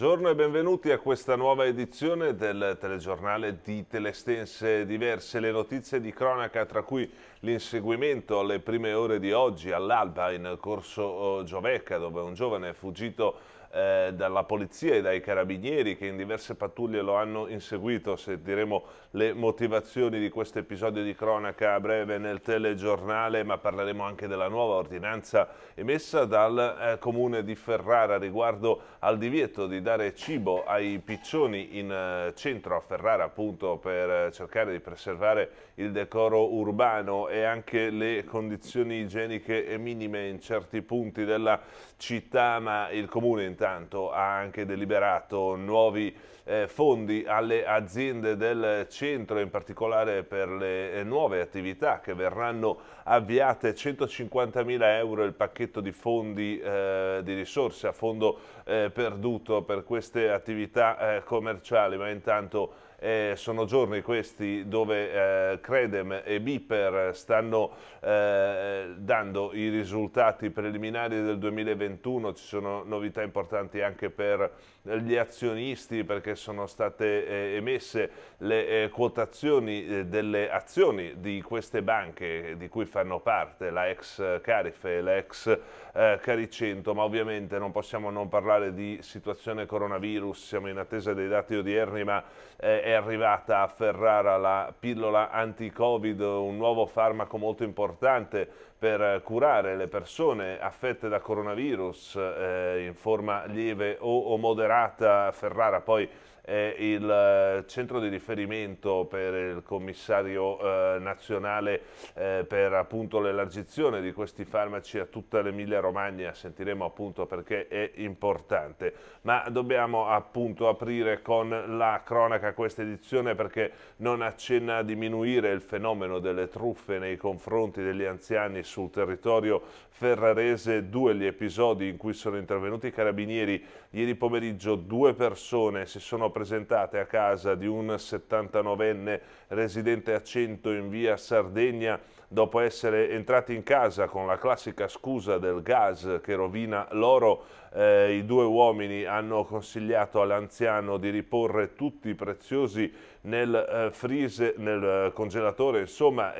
Buongiorno e benvenuti a questa nuova edizione del telegiornale di Telestense Diverse, le notizie di cronaca tra cui l'inseguimento alle prime ore di oggi all'alba in corso oh, Giovecca dove un giovane è fuggito eh, dalla polizia e dai carabinieri che in diverse pattuglie lo hanno inseguito, sentiremo le motivazioni di questo episodio di cronaca a breve nel telegiornale, ma parleremo anche della nuova ordinanza emessa dal eh, comune di Ferrara riguardo al divieto di dare cibo ai piccioni in eh, centro a Ferrara appunto per eh, cercare di preservare il decoro urbano e anche le condizioni igieniche minime in certi punti della città, ma il comune in intanto ha anche deliberato nuovi eh, fondi alle aziende del centro, in particolare per le eh, nuove attività che verranno avviate, 150 mila euro il pacchetto di fondi eh, di risorse a fondo eh, perduto per queste attività eh, commerciali, ma intanto eh, sono giorni questi dove eh, Credem e Biper stanno eh, dando i risultati preliminari del 2021, ci sono novità importanti anche per gli azionisti perché sono state eh, emesse le eh, quotazioni eh, delle azioni di queste banche di cui fanno parte la ex Carife e la ex eh, Caricento, ma ovviamente non possiamo non parlare di situazione coronavirus, siamo in attesa dei dati odierni, ma eh, è arrivata a Ferrara la pillola anti-Covid, un nuovo farmaco molto importante per curare le persone affette da coronavirus eh, in forma lieve o, o moderata. Ferrara poi è il eh, centro di riferimento per il commissario eh, nazionale eh, per appunto l'elargizione di questi farmaci a tutta l'Emilia Romagna, sentiremo appunto perché è importante, ma dobbiamo appunto aprire con la cronaca questa edizione perché non accenna a diminuire il fenomeno delle truffe nei confronti degli anziani sul territorio ferrarese, due gli episodi in cui sono intervenuti i carabinieri, ieri pomeriggio due persone si sono presentate presentate a casa di un 79enne residente a Cento in via Sardegna dopo essere entrati in casa con la classica scusa del gas che rovina l'oro, eh, i due uomini hanno consigliato all'anziano di riporre tutti i preziosi nel eh, freezer, nel eh, congelatore, insomma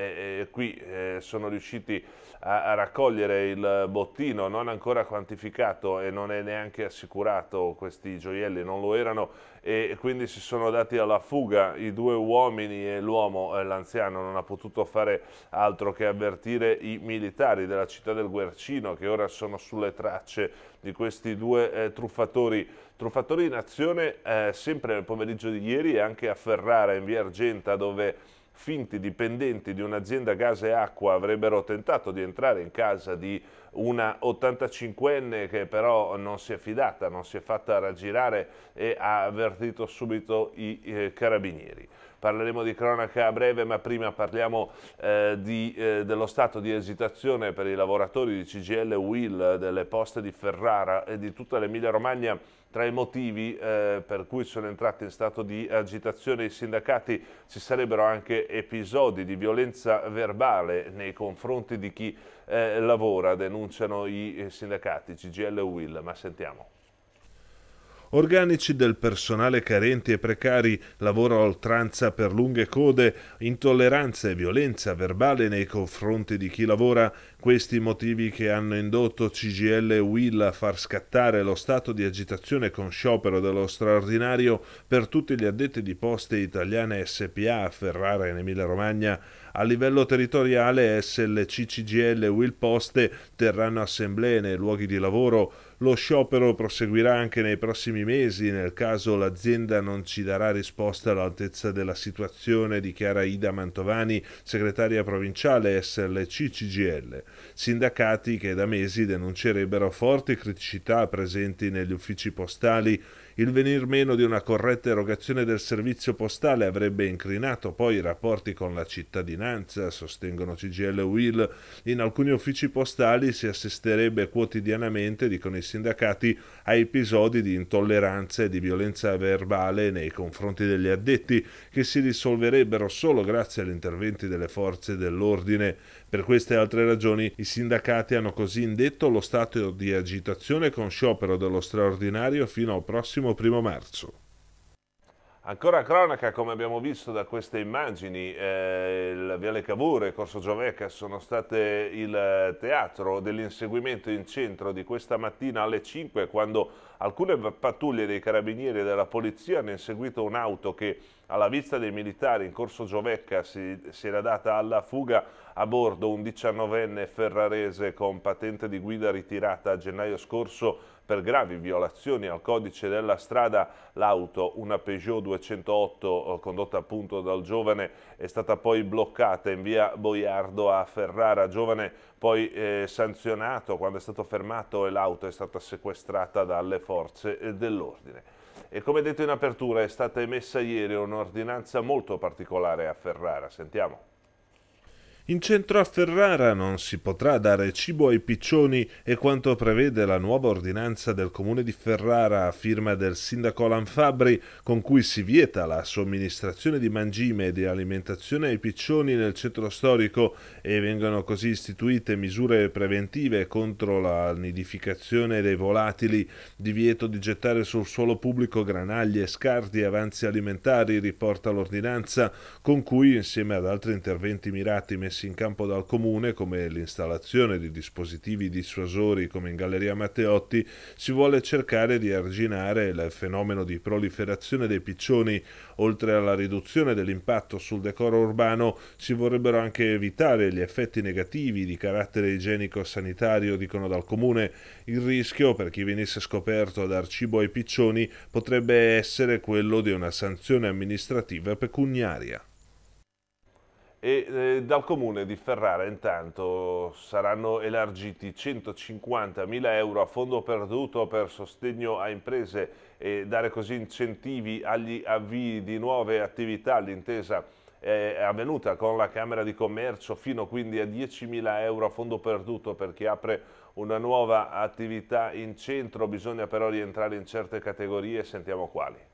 qui eh, sono riusciti a, a raccogliere il bottino non ancora quantificato e non è neanche assicurato questi gioielli, non lo erano e quindi si sono dati alla fuga i due uomini e l'uomo, eh, l'anziano non ha potuto fare altro altro che avvertire i militari della città del Guercino che ora sono sulle tracce di questi due eh, truffatori. Truffatori in azione eh, sempre nel pomeriggio di ieri e anche a Ferrara in via Argenta dove finti dipendenti di un'azienda gas e acqua avrebbero tentato di entrare in casa di una 85enne che però non si è fidata, non si è fatta raggirare e ha avvertito subito i eh, carabinieri parleremo di cronaca a breve, ma prima parliamo eh, di, eh, dello stato di esitazione per i lavoratori di CGL Will, delle poste di Ferrara e di tutta l'Emilia Romagna tra i motivi eh, per cui sono entrati in stato di agitazione i sindacati ci sarebbero anche episodi di violenza verbale nei confronti di chi eh, lavora, denunciano i sindacati CGL e Will, ma sentiamo. Organici del personale carenti e precari, lavoro a oltranza per lunghe code, intolleranza e violenza verbale nei confronti di chi lavora, questi motivi che hanno indotto CGL e Will a far scattare lo stato di agitazione con sciopero dello straordinario per tutti gli addetti di poste italiane SPA a Ferrara in Emilia Romagna, a livello territoriale SLC, CGL e Wilposte terranno assemblee nei luoghi di lavoro. Lo sciopero proseguirà anche nei prossimi mesi nel caso l'azienda non ci darà risposta all'altezza della situazione, dichiara Ida Mantovani, segretaria provinciale SLC CGL. Sindacati che da mesi denuncierebbero forti criticità presenti negli uffici postali il venir meno di una corretta erogazione del servizio postale avrebbe incrinato poi i rapporti con la cittadinanza, sostengono CGL e Will. In alcuni uffici postali si assisterebbe quotidianamente, dicono i sindacati, a episodi di intolleranza e di violenza verbale nei confronti degli addetti, che si risolverebbero solo grazie agli interventi delle forze dell'ordine. Per queste altre ragioni i sindacati hanno così indetto lo stato di agitazione con sciopero dello straordinario fino al prossimo prossimo primo marzo. Ancora cronaca, come abbiamo visto da queste immagini, eh, Viale Cavour e Corso Gioveca sono state il teatro dell'inseguimento in centro di questa mattina alle 5 quando alcune pattuglie dei carabinieri e della polizia hanno inseguito un'auto che alla vista dei militari in corso Giovecca si, si era data alla fuga a bordo un 19enne ferrarese con patente di guida ritirata a gennaio scorso per gravi violazioni al codice della strada l'auto, una Peugeot 208 eh, condotta appunto dal giovane, è stata poi bloccata in via Boiardo a Ferrara, giovane poi eh, sanzionato quando è stato fermato e l'auto è stata sequestrata dalle forze eh, dell'ordine. E come detto in apertura è stata emessa ieri un'ordinanza molto particolare a Ferrara, sentiamo. In centro a Ferrara non si potrà dare cibo ai piccioni e quanto prevede la nuova ordinanza del comune di Ferrara a firma del sindaco Lanfabri con cui si vieta la somministrazione di mangime e di alimentazione ai piccioni nel centro storico e vengono così istituite misure preventive contro la nidificazione dei volatili, divieto di gettare sul suolo pubblico granaglie, scarti e avanzi alimentari, riporta l'ordinanza con cui insieme ad altri interventi mirati messi messi in campo dal comune, come l'installazione di dispositivi dissuasori come in Galleria Matteotti, si vuole cercare di arginare il fenomeno di proliferazione dei piccioni. Oltre alla riduzione dell'impatto sul decoro urbano, si vorrebbero anche evitare gli effetti negativi di carattere igienico-sanitario, dicono dal comune. Il rischio per chi venisse scoperto a dar cibo ai piccioni potrebbe essere quello di una sanzione amministrativa pecuniaria. E eh, dal comune di Ferrara intanto saranno elargiti 150.000 euro a fondo perduto per sostegno a imprese e dare così incentivi agli avvii di nuove attività. L'intesa è avvenuta con la Camera di Commercio fino quindi a 10.000 euro a fondo perduto per chi apre una nuova attività in centro. Bisogna però rientrare in certe categorie, sentiamo quali.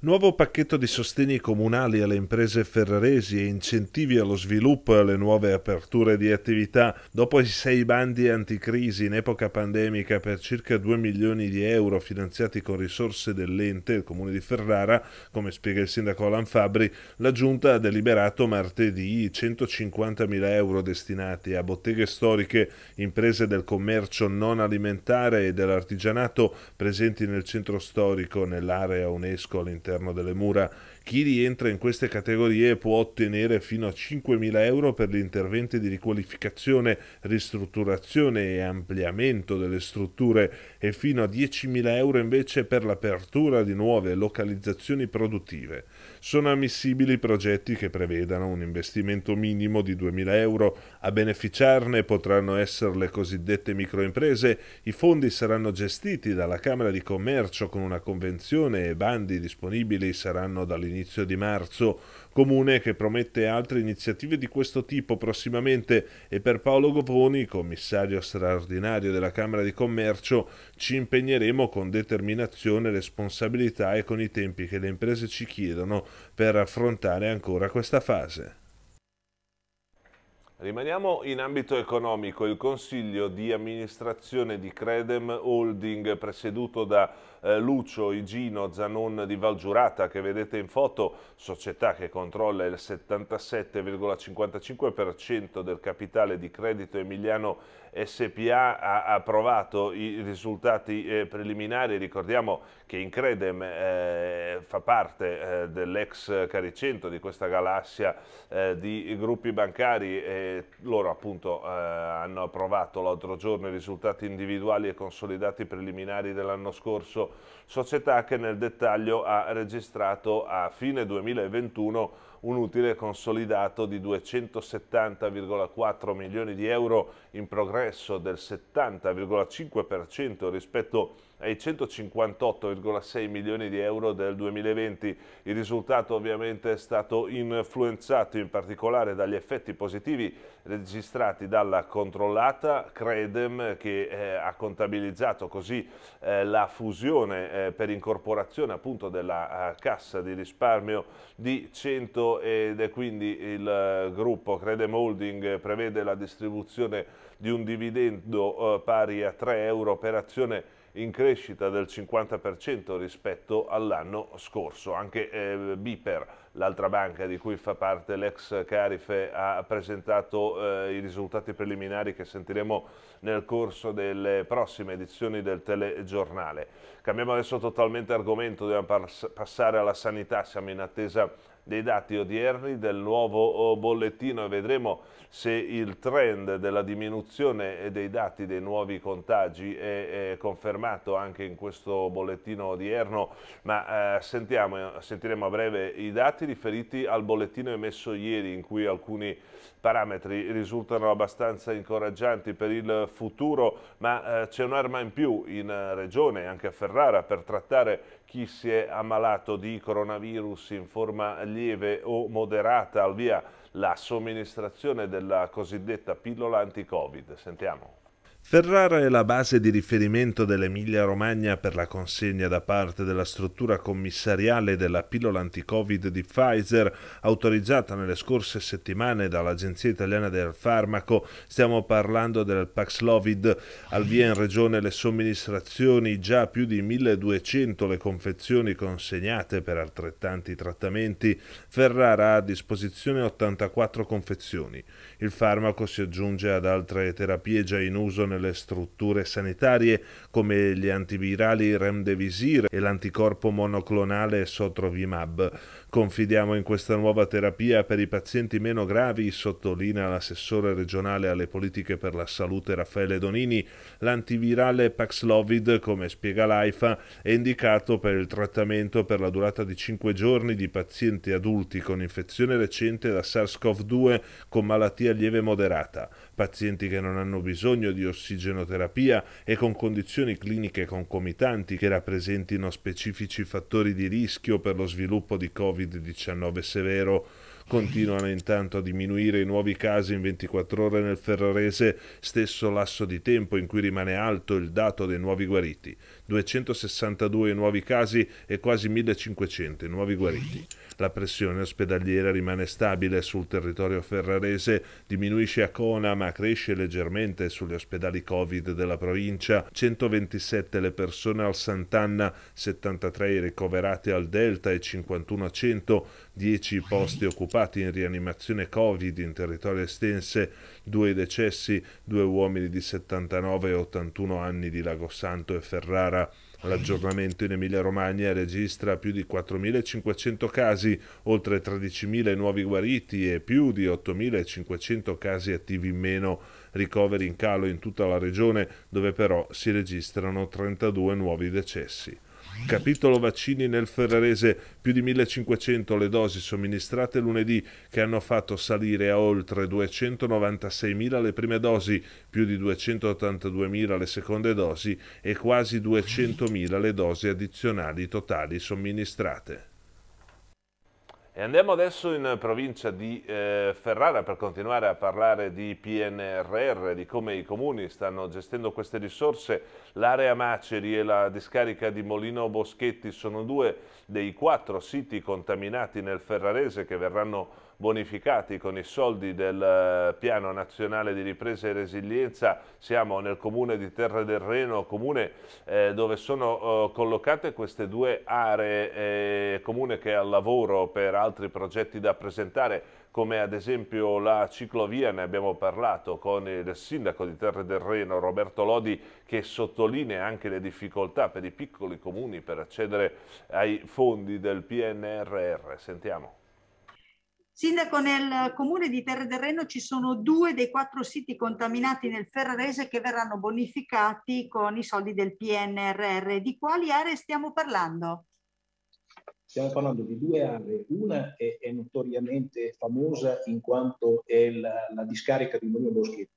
Nuovo pacchetto di sostegni comunali alle imprese ferraresi e incentivi allo sviluppo e alle nuove aperture di attività. Dopo i sei bandi anticrisi in epoca pandemica per circa 2 milioni di euro finanziati con risorse dell'ente, il comune di Ferrara, come spiega il sindaco Alan Fabri, la giunta ha deliberato martedì 150 mila euro destinati a botteghe storiche, imprese del commercio non alimentare e dell'artigianato presenti nel centro storico, nell'area UNESCO all'interno all'interno delle mura chi rientra in queste categorie può ottenere fino a 5.000 euro per gli interventi di riqualificazione, ristrutturazione e ampliamento delle strutture e fino a 10.000 euro invece per l'apertura di nuove localizzazioni produttive. Sono ammissibili progetti che prevedano un investimento minimo di 2.000 euro. A beneficiarne potranno essere le cosiddette microimprese. I fondi saranno gestiti dalla Camera di Commercio con una convenzione e bandi disponibili saranno dall'inizio all'inizio di marzo. Comune che promette altre iniziative di questo tipo prossimamente e per Paolo Govoni, commissario straordinario della Camera di Commercio, ci impegneremo con determinazione, responsabilità e con i tempi che le imprese ci chiedono per affrontare ancora questa fase. Rimaniamo in ambito economico. Il Consiglio di amministrazione di Credem Holding, presieduto da eh, Lucio, Igino, Zanon di Valgiurata che vedete in foto, società che controlla il 77,55% del capitale di credito Emiliano SPA ha approvato i risultati eh, preliminari, ricordiamo che Incredem eh, fa parte eh, dell'ex Caricento di questa galassia eh, di gruppi bancari e loro appunto eh, hanno approvato l'altro giorno i risultati individuali e consolidati preliminari dell'anno scorso società che nel dettaglio ha registrato a fine 2021 un utile consolidato di 270,4 milioni di euro in progresso del 70,5% rispetto ai 158,6 milioni di euro del 2020. Il risultato ovviamente è stato influenzato in particolare dagli effetti positivi registrati dalla controllata Credem che eh, ha contabilizzato così eh, la fusione eh, per incorporazione appunto della eh, cassa di risparmio di 100 ed è quindi il eh, gruppo Credem Holding prevede la distribuzione di un dividendo eh, pari a 3 euro per azione in crescita del 50% rispetto all'anno scorso. Anche eh, Biper, l'altra banca di cui fa parte l'ex Carife, ha presentato eh, i risultati preliminari che sentiremo nel corso delle prossime edizioni del telegiornale. Cambiamo adesso totalmente argomento, dobbiamo passare alla sanità, siamo in attesa dei dati odierni del nuovo oh, bollettino e vedremo se il trend della diminuzione dei dati dei nuovi contagi è, è confermato anche in questo bollettino odierno, ma eh, sentiamo, sentiremo a breve i dati riferiti al bollettino emesso ieri in cui alcuni parametri risultano abbastanza incoraggianti per il futuro, ma eh, c'è un'arma in più in eh, Regione anche a Ferrara per trattare chi si è ammalato di coronavirus in forma lieve o moderata, al via la somministrazione della cosiddetta pillola anti-Covid. Sentiamo. Ferrara è la base di riferimento dell'Emilia-Romagna per la consegna da parte della struttura commissariale della pillola anti-Covid di Pfizer, autorizzata nelle scorse settimane dall'Agenzia Italiana del Farmaco. Stiamo parlando del Paxlovid. Al via in regione le somministrazioni, già più di 1200 le confezioni consegnate per altrettanti trattamenti. Ferrara ha a disposizione 84 confezioni. Il farmaco si aggiunge ad altre terapie già in uso nelle strutture sanitarie come gli antivirali Remdesivir e l'anticorpo monoclonale Sotrovimab. Confidiamo in questa nuova terapia per i pazienti meno gravi, sottolinea l'assessore regionale alle politiche per la salute Raffaele Donini. L'antivirale Paxlovid, come spiega l'AIFA, è indicato per il trattamento per la durata di 5 giorni di pazienti adulti con infezione recente da SARS-CoV-2 con malattia lieve moderata pazienti che non hanno bisogno di ossigenoterapia e con condizioni cliniche concomitanti che rappresentino specifici fattori di rischio per lo sviluppo di Covid-19 severo Continuano intanto a diminuire i nuovi casi in 24 ore nel ferrarese, stesso lasso di tempo in cui rimane alto il dato dei nuovi guariti. 262 nuovi casi e quasi 1500 nuovi guariti. La pressione ospedaliera rimane stabile sul territorio ferrarese, diminuisce a Cona ma cresce leggermente sugli ospedali Covid della provincia, 127 le persone al Sant'Anna, 73 i ricoverati al Delta e 51 a 100 10 posti occupati in rianimazione Covid in territorio estense, 2 decessi, 2 uomini di 79 e 81 anni di Lagosanto e Ferrara. L'aggiornamento in Emilia-Romagna registra più di 4.500 casi, oltre 13.000 nuovi guariti e più di 8.500 casi attivi in meno. Ricoveri in calo in tutta la regione, dove però si registrano 32 nuovi decessi. Capitolo vaccini nel Ferrarese, più di 1500 le dosi somministrate lunedì che hanno fatto salire a oltre 296.000 le prime dosi, più di 282.000 le seconde dosi e quasi 200.000 le dosi addizionali totali somministrate. E andiamo adesso in provincia di eh, Ferrara per continuare a parlare di PNRR, di come i comuni stanno gestendo queste risorse. L'area Maceri e la discarica di Molino Boschetti sono due dei quattro siti contaminati nel Ferrarese che verranno bonificati con i soldi del eh, Piano Nazionale di Ripresa e Resilienza, siamo nel comune di Terre del Reno, comune eh, dove sono eh, collocate queste due aree, eh, comune che è al lavoro per altri progetti da presentare come ad esempio la ciclovia, ne abbiamo parlato con il sindaco di Terre del Reno Roberto Lodi che sottolinea anche le difficoltà per i piccoli comuni per accedere ai fondi del PNRR. Sentiamo. Sindaco, nel comune di Terre del Reno ci sono due dei quattro siti contaminati nel Ferrarese che verranno bonificati con i soldi del PNRR. Di quali aree stiamo parlando? Stiamo parlando di due aree. Una è, è notoriamente famosa in quanto è la, la discarica di Molino Boschetti,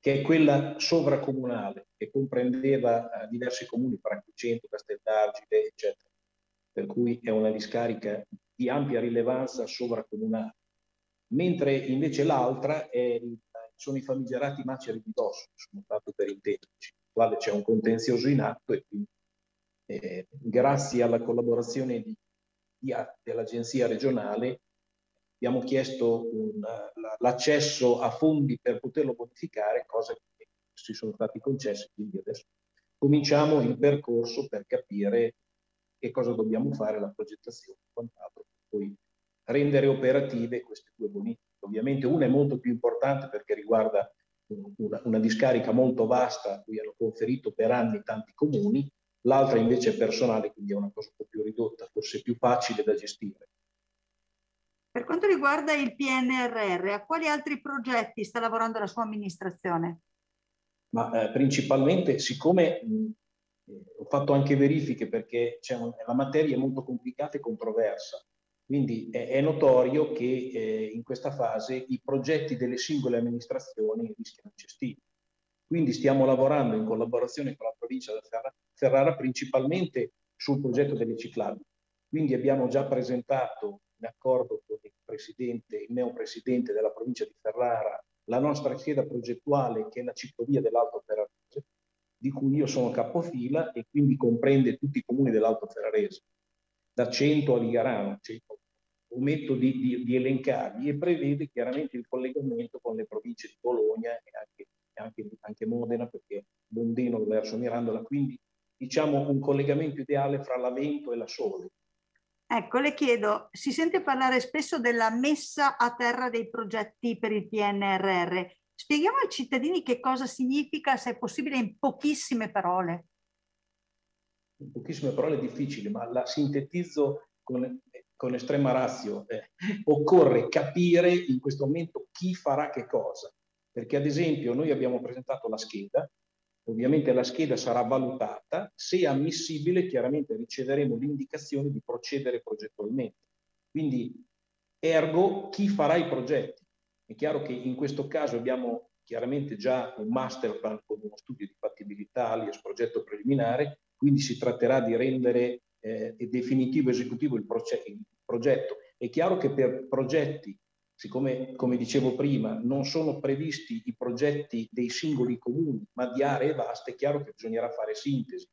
che è quella sovracomunale che comprendeva eh, diversi comuni, Franchicento, Casteldagile, eccetera per cui è una discarica di ampia rilevanza sovracomunale, mentre invece l'altra sono i famigerati maceri di dosso, sono tanto per intenderci, quale c'è un contenzioso in atto e quindi eh, grazie alla collaborazione di, di, dell'agenzia regionale abbiamo chiesto un, l'accesso a fondi per poterlo modificare, cosa che si sono stati concessi, quindi adesso cominciamo il percorso per capire che cosa dobbiamo fare, la progettazione e quant'altro, per poi rendere operative queste due bonifiche. Ovviamente una è molto più importante perché riguarda una, una discarica molto vasta a cui hanno conferito per anni tanti comuni, l'altra invece è personale, quindi è una cosa un po' più ridotta, forse più facile da gestire. Per quanto riguarda il PNRR, a quali altri progetti sta lavorando la sua amministrazione? Ma eh, principalmente, siccome mh, eh, ho fatto anche verifiche perché un, la materia è molto complicata e controversa, quindi è, è notorio che eh, in questa fase i progetti delle singole amministrazioni rischiano di gestire. Quindi stiamo lavorando in collaborazione con la provincia di Ferrara, Ferrara principalmente sul progetto delle ciclabili. Quindi abbiamo già presentato in accordo con il presidente, il neopresidente della provincia di Ferrara, la nostra scheda progettuale che è la ciclovia dell'Alto di cui io sono capofila e quindi comprende tutti i comuni dell'Alto Ferrarese, da Cento a Ligarano, cioè, ometto di, di, di, elencarli, e prevede chiaramente il collegamento con le province di Bologna e anche, anche, anche Modena, perché Bondino verso Mirandola, quindi diciamo un collegamento ideale fra l'Avento e la Sole. Ecco, le chiedo, si sente parlare spesso della messa a terra dei progetti per il PNRR. Spieghiamo ai cittadini che cosa significa, se è possibile, in pochissime parole. In pochissime parole è difficile, ma la sintetizzo con, con estrema razio. Eh, occorre capire in questo momento chi farà che cosa. Perché ad esempio noi abbiamo presentato la scheda, ovviamente la scheda sarà valutata, se ammissibile chiaramente riceveremo l'indicazione di procedere progettualmente. Quindi ergo chi farà i progetti. È chiaro che in questo caso abbiamo chiaramente già un master plan con uno studio di fattibilità alias progetto preliminare, quindi si tratterà di rendere eh, definitivo esecutivo il, il progetto. È chiaro che per progetti siccome, come dicevo prima, non sono previsti i progetti dei singoli comuni, ma di aree vaste, è chiaro che bisognerà fare sintesi.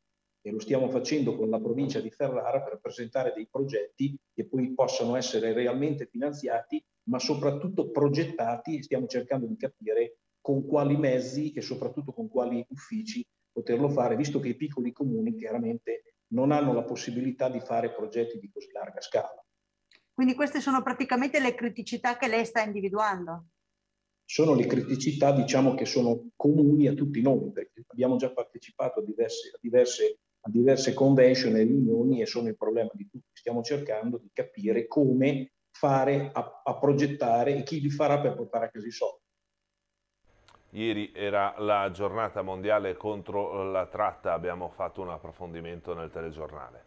E lo stiamo facendo con la provincia di Ferrara per presentare dei progetti che poi possano essere realmente finanziati ma soprattutto progettati, stiamo cercando di capire con quali mezzi e soprattutto con quali uffici poterlo fare, visto che i piccoli comuni chiaramente non hanno la possibilità di fare progetti di così larga scala. Quindi queste sono praticamente le criticità che lei sta individuando? Sono le criticità, diciamo, che sono comuni a tutti noi, perché abbiamo già partecipato a diverse, a diverse, a diverse convention e riunioni e sono il problema di tutti. Stiamo cercando di capire come fare a, a progettare e chi li farà per portare a casa i soldi. Ieri era la giornata mondiale contro eh, la tratta, abbiamo fatto un approfondimento nel telegiornale.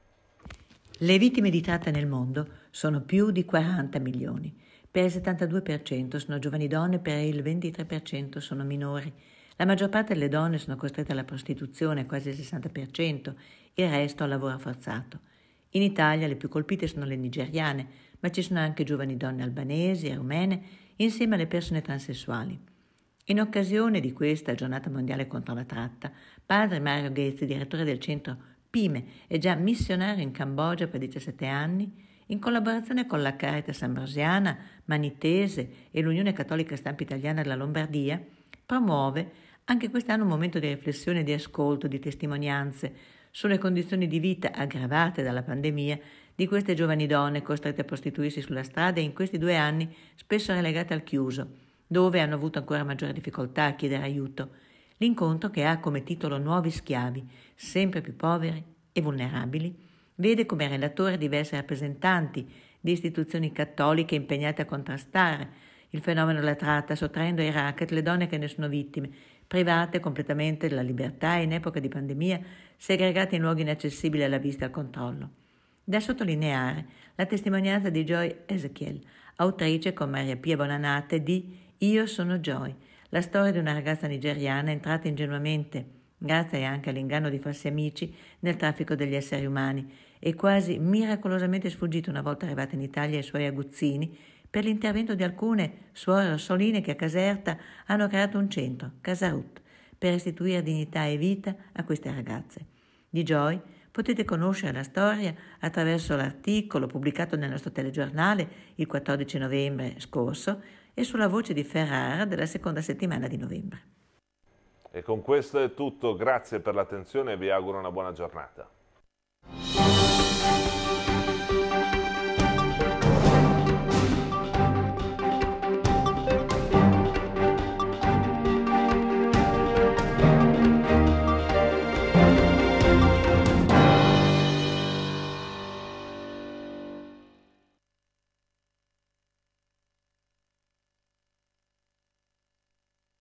Le vittime di tratta nel mondo sono più di 40 milioni. Per il 72% sono giovani donne, per il 23% sono minori. La maggior parte delle donne sono costrette alla prostituzione, quasi il 60%, il resto al lavoro forzato. In Italia le più colpite sono le nigeriane, ma ci sono anche giovani donne albanesi, e rumene insieme alle persone transessuali. In occasione di questa giornata mondiale contro la tratta, padre Mario Ghezzi, direttore del centro PIME e già missionario in Cambogia per 17 anni, in collaborazione con la Caritas Ambrosiana, Manitese e l'Unione Cattolica Stampa Italiana della Lombardia, promuove anche quest'anno un momento di riflessione, di ascolto, di testimonianze sulle condizioni di vita aggravate dalla pandemia di queste giovani donne costrette a prostituirsi sulla strada e in questi due anni spesso relegate al chiuso, dove hanno avuto ancora maggiore difficoltà a chiedere aiuto. L'incontro, che ha come titolo Nuovi schiavi, sempre più poveri e vulnerabili, vede come relatore diversi rappresentanti di istituzioni cattoliche impegnate a contrastare il fenomeno della tratta, sottraendo ai racket le donne che ne sono vittime, private completamente della libertà e in epoca di pandemia segregate in luoghi inaccessibili alla vista e al controllo. Da sottolineare la testimonianza di Joy Ezekiel, autrice con Maria Pia Bonanate di Io sono Joy, la storia di una ragazza nigeriana entrata ingenuamente, grazie anche all'inganno di falsi amici, nel traffico degli esseri umani e quasi miracolosamente sfuggita una volta arrivata in Italia ai suoi aguzzini per l'intervento di alcune suore rossoline che a Caserta hanno creato un centro, Casarut, per restituire dignità e vita a queste ragazze. Di Joy Potete conoscere la storia attraverso l'articolo pubblicato nel nostro telegiornale il 14 novembre scorso e sulla voce di Ferrara della seconda settimana di novembre. E con questo è tutto, grazie per l'attenzione e vi auguro una buona giornata.